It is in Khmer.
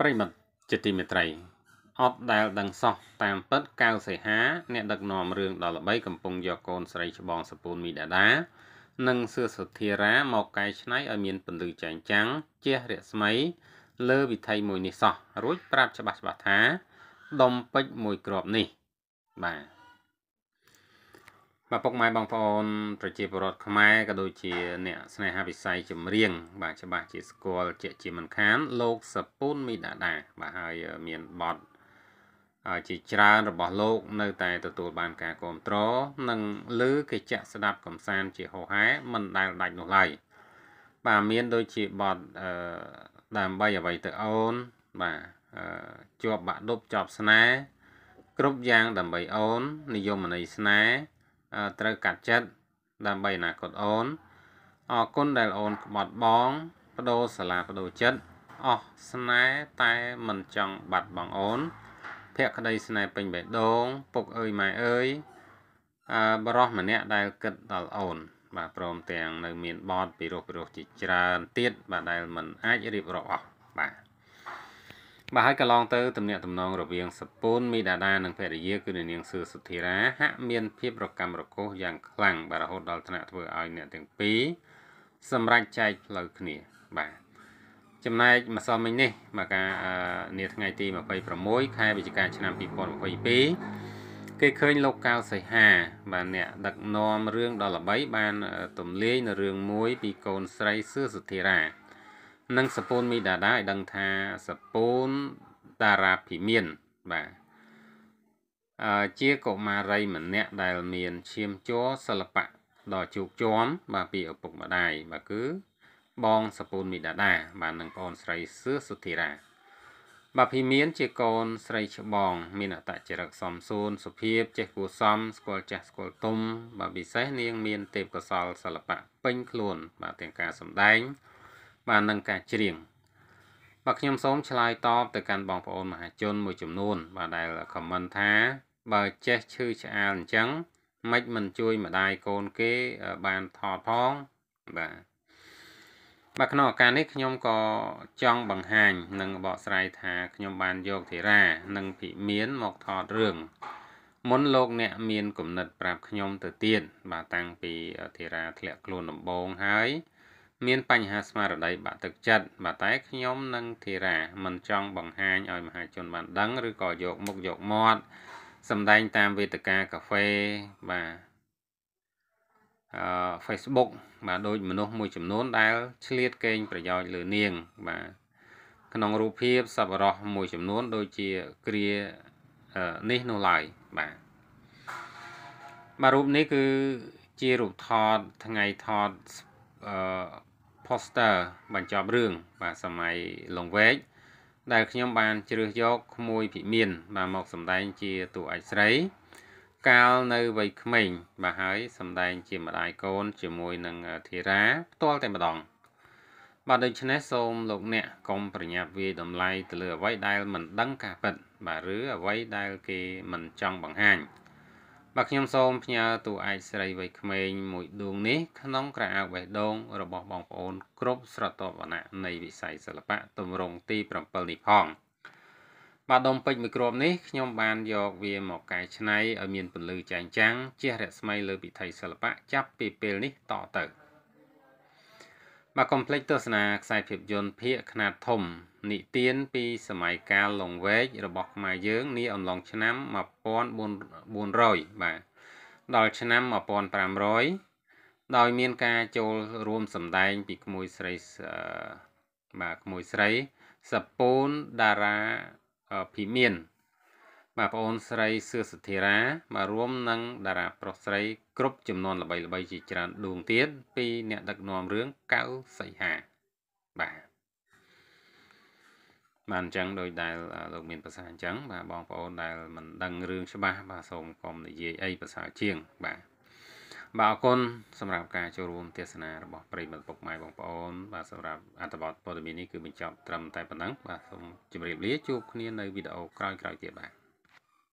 ប្រិមត្តជាទីមេត្រីអត់ដែលដឹងសោះតាមពិតកៅសីហាអ្នកដឹកនាំរឿងដល់ល្បីកំពុងយកកូនស្រីច្បងសពូនមីដាដា និងសឿសុធារាមកកែច្នៃឲ្យមានពន្លឺចែងចាំងជះរស្មីលើវិថីមួយនេះសោះរួចប្រាប់ច្បាស់ច្បាស់ថាដុំពេជ្រមួយគ្រាប់នេះបាទបាទពុកម៉ែបងប្អូនប្រជាពលរដ្ឋខ្មែរក៏ដូចជាអ្នកស្នេហាវិស័យចម្រៀងបាទច្បាស់ជាស្គាល់ជាជាមិនខាន លោកសពូនមីដាដាបាទហើយមានបទជាច្រើនរបស់លោក នៅ តែទទួល បានការគ្រប់គ្រងនិងលើគេចាក់ស្ដាប់កំសាន្តជាហោហែមិនដែលដាច់នោះឡើយបាទមានដូចជាបទអឺដើម្បីអ្វីទៅអូន បាទជាប់បាក់ដប់ជាប់ស្នេហ៍គ្រប់យ៉ាងដើម្បីអូននិយមន័យស្នេហ៍ត្រូវកាត់ចិត្តដើម្បីអនាគតអូនអរគុណដែលអូនក្បត់បងបដូរសាលាបដូរចិត្តអស់ស្នេហ៍តែមិនចង់បាត់បង់អូនភក្តីស្នេហ៍ពេញបេះដូងពុកអើយម៉ែអើយអើបរោះម្នាក់ដែលគិតដល់អូនបាទព្រមទាំងនៅមានបອດពីរោះពីរោះជាច្រើនទៀតបាទដែលមិនអាចរៀបរាប់អស់បាទបាទហើយកន្លងទៅទំនាក់ទំនងរវាងប្រពន្ធមីដាដានិងភរិយាគឺនាងសឿសុធារាហាក់មាន ភាពរកាំរកូសយ៉ាងខ្លាំងបាទរហូត ដល់ថ្នាក់ធ្វើឲ្យអ្នកទាំងពីរសម្រេចចែកផ្លូវគ្នាបាទចំណែកម្សិលមិញនេះមកការនាថ្ងៃទី26ខែវិច្ឆិកាឆ្នាំ2022គេឃើញលោកកៅសីហាបាទអ្នកដឹកនាំរឿងដល់ល្បីបានទំលាយនៅរឿងមួយពីកូនស្រីសឿសុធារានិងសពូនមីដាដាឲ្យដឹងថាសពូនតារាភិមានបាទអឺជាកុមារីម្នាក់ដែលមានឈាមជ័រសិល្បៈដ៏ជោគជាំបាទពីឪពុកម្ដាយបាទគឺបងសពូនមីដាដា បាទនិងប្អូន ស្រីសឿសុធិរា បាទភិមាន ជាកូនស្រីច្បងមានអតចរិកសំសួនសុភាពចេះគួសមស្គាល់ចាស់ស្គាល់ទុំបាទពិសេសនាងមាន ទេពកោសលសិល្បៈពេញខ្លួនបាទទាំងការសម្ដែងបាននឹងការច្រៀងបាទខ្ញុំសូមឆ្លើយតបទៅកាន់បងប្អូនមហាជនមួយចំនួនបាទដែលខមមិនថាបើចេះឈឺឆ្អាលអញ្ចឹង មិនមិនជួយម្ដាយកូនគេបានថតផងបាទបាទក្នុងឱកាសនេះខ្ញុំក៏ចង់បង្ហាញ និងបកស្រាយថាខ្ញុំបានយកធីរា និងភិមានមកថតរឿងមុនលោក អ្នកមានគំនិត ប្រាប់ខ្ញុំទៅទៀតបាទតាំងពីធីរាធ្លាក់ខ្លួនដំបូងហើយមានបញ្ហាស្មារតីបាក់ទឹកចិត្តបាទតែខ្ញុំនិងធីរ៉ាមិនចង់បង្ហាញឲ្យមហាជនបាន ដឹងឬក៏យក មុខយកមាត់សម្ដែងតាមវេទិកាកាហ្វេបាទអឺ Facebook បាទដូចមនុស្សមួយចំនួនដែល ឆ្លៀតកេងប្រយោជន៍លើនាង បាទក្នុងរូបភាពសប្បុរសមួយចំនួន ដូចជាគ្រានេះនោះឡើយបាទបាទរូបនេះគឺជារូបថតថ្ងៃថតស្អឺ poster បញ្ចប់រឿងបាទសម័យលង្វែកដែល ខ្ញុំបានជ្រើសយកក្មួយភិមានបាទមក សម្ដែងជាតួឯកស្រីកាលនៅវ័យក្មេងបាទហើយសម្ដែងជាម្ដាយកូន ជាមួយនឹងធីរា ផ្ទាល់តែម្ដងបាទដូច្នេះសូមលោកអ្នកកុំប្រញាប់វាយតម្លៃទៅលើអ្វីដែលមិនដឹងការពិតបាទឬអ្វីដែលគេមិនចង់បង្ហាញបាទខ្ញុំសូមផ្ញើតួឯកស្រីវ័យក្មេងមួយដួងនេះក្នុងក្រៅបេះដូង របស់បងប្អូនគ្រប់ស្រទាប់វណ្ណៈនៃវិស័យសិល្បៈទម្រង់ទី7នេះផង បាទដុំពេជ្រមួយគ្រាប់នេះខ្ញុំបាន យកវាមកកែច្នៃឲ្យមានពន្លឺចែងចាំងជះរស្មីលើពិធីសិល្បៈចាប់ពីពេលនេះតទៅបាទកុំភ្លេចទស្សនាខ្សែភាពយន្តភាគខ្នាតធំនិទានពីសម័យកាលលង្វែករបស់ខ្មែរយើងនាអំឡុងឆ្នាំ1400បាទដល់ឆ្នាំ1500ដោយមានការចូលរួមសម្ដែងពីក្មួយស្រីបាទក្មួយស្រីសពូនតារាភីមៀនបាទប្អូនស្រីសឿសធិរាបាទរួមនឹងតារាប្រុសស្រី គ្រប់ចំនួនល្បីៗជាច្រើនដួងទៀតពីអ្នក ដឹកនាំរឿងកៅសីហាបាទបាទអញ្ចឹងដោយដែលលោកមានប្រសាសន៍អញ្ចឹងបាទបងប្អូនដែលមិនដឹងរឿងច្បាស់បាទសូមកុំនិយាយអីប្រសើរជាងបាទបាទអរគុណសម្រាប់ការចូលរួមទេសនារបស់ប្រិយមិត្តពុកម៉ែបងប្អូនបាទសម្រាប់អត្ថបទព័ត៌មាននេះគឺបញ្ចប់ត្រឹមតែប៉ុណ្ណឹងបាទសូមជម្រាបលាជួបគ្នានៅវីដេអូក្រោយៗទៀតបាទ